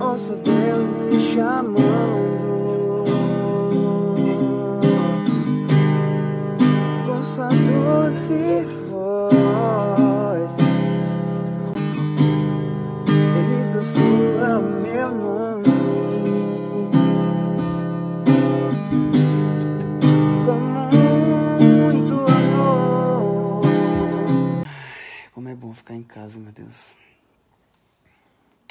Ouço Deus me chamando Com sua doce ficar em casa, meu Deus.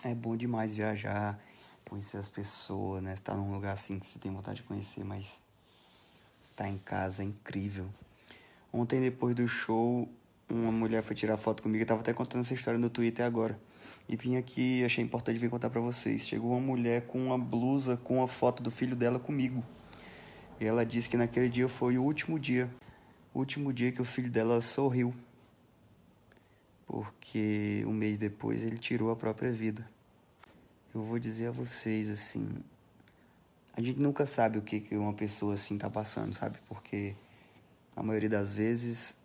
É bom demais viajar, conhecer as pessoas, né? Estar tá num lugar assim que você tem vontade de conhecer, mas tá em casa é incrível. Ontem, depois do show, uma mulher foi tirar foto comigo. Eu tava até contando essa história no Twitter agora. E vim aqui, achei importante vir contar para vocês. Chegou uma mulher com uma blusa com a foto do filho dela comigo. E ela disse que naquele dia foi o último dia. O último dia que o filho dela sorriu porque um mês depois ele tirou a própria vida. Eu vou dizer a vocês assim, a gente nunca sabe o que, que uma pessoa assim tá passando, sabe? Porque a maioria das vezes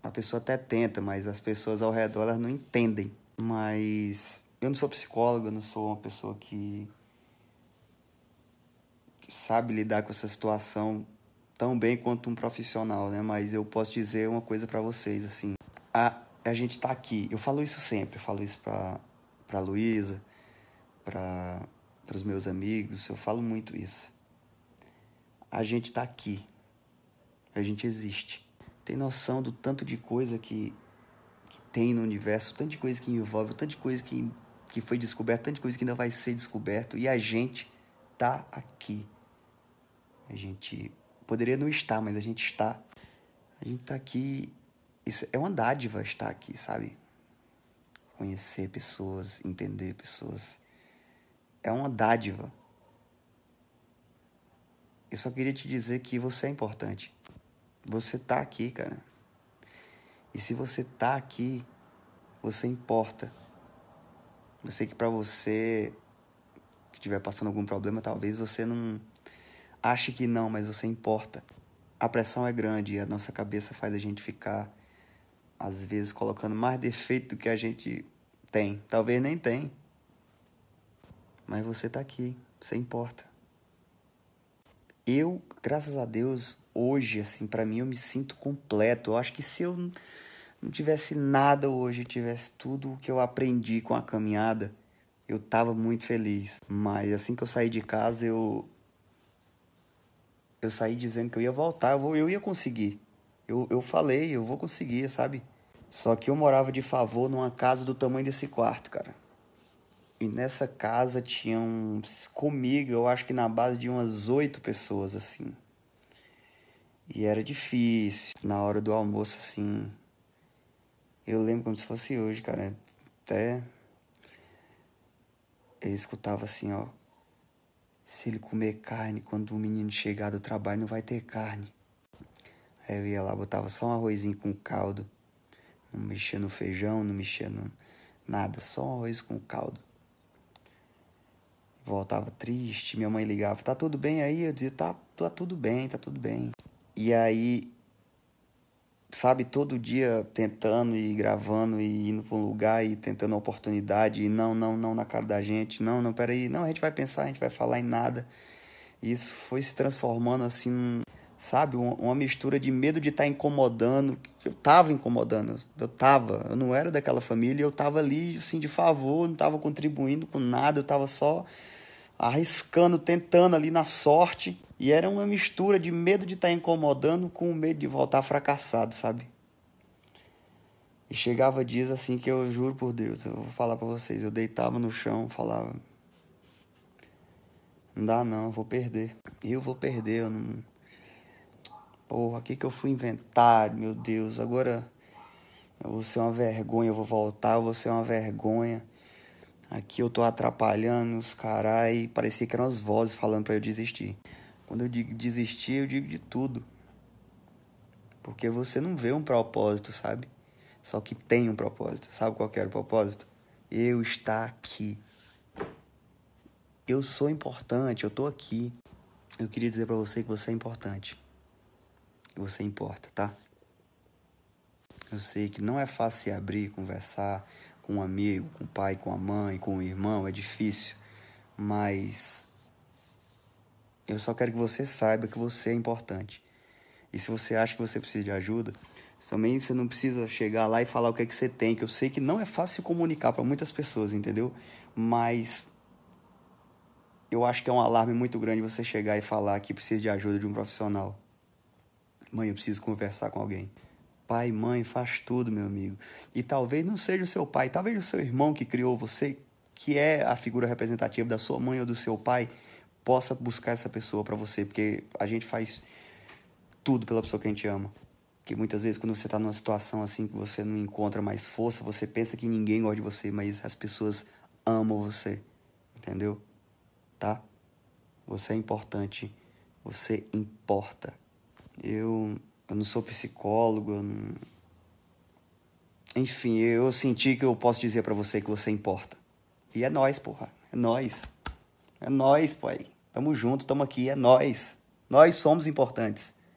a pessoa até tenta, mas as pessoas ao redor elas não entendem. Mas eu não sou psicólogo, eu não sou uma pessoa que, sabe lidar com essa situação tão bem quanto um profissional, né? Mas eu posso dizer uma coisa para vocês assim, a a gente está aqui. Eu falo isso sempre, eu falo isso para pra Luísa, para os meus amigos, eu falo muito isso. A gente está aqui. A gente existe. Tem noção do tanto de coisa que, que tem no universo, o tanto de coisa que envolve, o tanto de coisa que, que foi descoberta, de coisa que ainda vai ser descoberto. E a gente está aqui. A gente poderia não estar, mas a gente está. A gente está aqui isso é uma dádiva estar aqui, sabe? Conhecer pessoas, entender pessoas. É uma dádiva. Eu só queria te dizer que você é importante. Você tá aqui, cara. E se você tá aqui, você importa. Eu sei que para você que estiver passando algum problema, talvez você não ache que não, mas você importa. A pressão é grande e a nossa cabeça faz a gente ficar às vezes colocando mais defeito do que a gente tem. Talvez nem tem. Mas você tá aqui, você importa. Eu, graças a Deus, hoje, assim, para mim eu me sinto completo. Eu acho que se eu não tivesse nada hoje, tivesse tudo o que eu aprendi com a caminhada, eu tava muito feliz. Mas assim que eu saí de casa, eu eu saí dizendo que eu ia voltar, eu, eu ia conseguir. Eu, eu falei, eu vou conseguir, sabe? Só que eu morava de favor numa casa do tamanho desse quarto, cara. E nessa casa tinham comigo, eu acho que na base de umas oito pessoas, assim. E era difícil. Na hora do almoço, assim. Eu lembro como se fosse hoje, cara. Até. Eu escutava assim, ó. Se ele comer carne, quando o menino chegar do trabalho, não vai ter carne. Aí eu ia lá, botava só um arrozinho com caldo. Não mexia no feijão, não mexia no nada, só um arroz com caldo. Voltava triste, minha mãe ligava, tá tudo bem aí? Eu dizia, tá, tá tudo bem, tá tudo bem. E aí, sabe, todo dia tentando e gravando e indo pra um lugar e tentando oportunidade, e não, não, não na cara da gente, não, não, peraí, não, a gente vai pensar, a gente vai falar em nada. E isso foi se transformando assim num sabe? Uma, mistura de medo de estar tá incomodando, eu estava incomodando, eu estava, eu não era daquela família, eu estava ali, assim, de favor, não estava contribuindo com nada, eu estava só arriscando, tentando ali na sorte. E era uma mistura de medo de estar tá incomodando com o medo de voltar fracassado, sabe? E chegava dias assim que eu juro por Deus, eu vou falar para vocês, eu deitava no chão, falava, não dá não, eu vou perder. Eu vou perder, eu não porra, o que, que eu fui inventar? Meu Deus, agora eu vou ser uma vergonha, eu vou voltar, eu vou ser uma vergonha. Aqui eu tô atrapalhando os carai. Parecia que eram as vozes falando para eu desistir. Quando eu digo desistir, eu digo de tudo. Porque você não vê um propósito, sabe? Só que tem um propósito. Sabe qual era o propósito? Eu estar aqui. Eu sou importante, eu tô aqui. Eu queria dizer para você que você é importante que você importa, tá? Eu sei que não é fácil se abrir, conversar com um amigo, com o pai, com a mãe, com o irmão, é difícil, mas eu só quero que você saiba que você é importante. E se você acha que você precisa de ajuda, também você não precisa chegar lá e falar o que é que você tem, que eu sei que não é fácil comunicar para muitas pessoas, entendeu? Mas eu acho que é um alarme muito grande você chegar e falar que precisa de ajuda de um profissional. Mãe, eu preciso conversar com alguém. Pai, mãe, faz tudo, meu amigo. E talvez não seja o seu pai, talvez o seu irmão que criou você, que é a figura representativa da sua mãe ou do seu pai, possa buscar essa pessoa para você, porque a gente faz tudo pela pessoa que a gente ama. Que muitas vezes quando você está numa situação assim que você não encontra mais força, você pensa que ninguém gosta de você, mas as pessoas amam você. Entendeu? Tá? Você é importante. Você importa. Eu, eu não sou psicólogo, eu não... enfim, eu senti que eu posso dizer para você que você importa. E é nós, porra, é nós. É nós, pai. Tamo junto, tamo aqui, é nós. Nós somos importantes.